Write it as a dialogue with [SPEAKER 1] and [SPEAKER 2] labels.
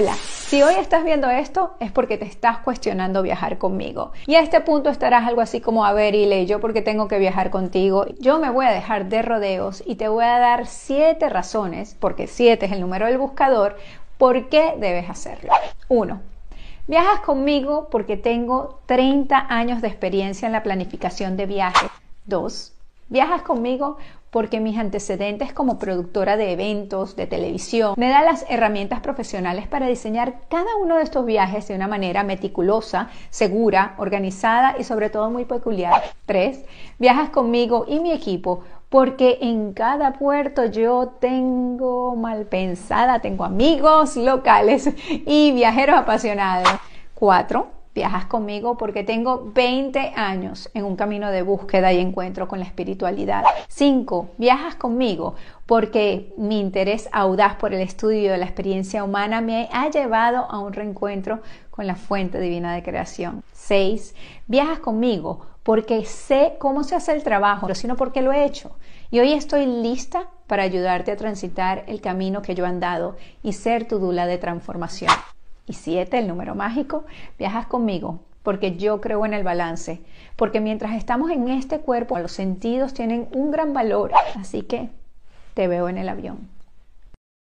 [SPEAKER 1] Hola, si hoy estás viendo esto es porque te estás cuestionando viajar conmigo. Y a este punto estarás algo así como, a ver, Ile, yo porque tengo que viajar contigo, yo me voy a dejar de rodeos y te voy a dar siete razones, porque siete es el número del buscador, por qué debes hacerlo. 1. Viajas conmigo porque tengo 30 años de experiencia en la planificación de viajes. 2. Viajas conmigo porque mis antecedentes como productora de eventos, de televisión, me dan las herramientas profesionales para diseñar cada uno de estos viajes de una manera meticulosa, segura, organizada y sobre todo muy peculiar. 3. Viajas conmigo y mi equipo porque en cada puerto yo tengo mal pensada, tengo amigos locales y viajeros apasionados. 4 viajas conmigo porque tengo 20 años en un camino de búsqueda y encuentro con la espiritualidad. 5. Viajas conmigo porque mi interés audaz por el estudio de la experiencia humana me ha llevado a un reencuentro con la fuente divina de creación. 6. Viajas conmigo porque sé cómo se hace el trabajo, sino porque lo he hecho. Y hoy estoy lista para ayudarte a transitar el camino que yo he andado y ser tu dula de transformación y siete, el número mágico, viajas conmigo, porque yo creo en el balance, porque mientras estamos en este cuerpo, los sentidos tienen un gran valor, así que te veo en el avión.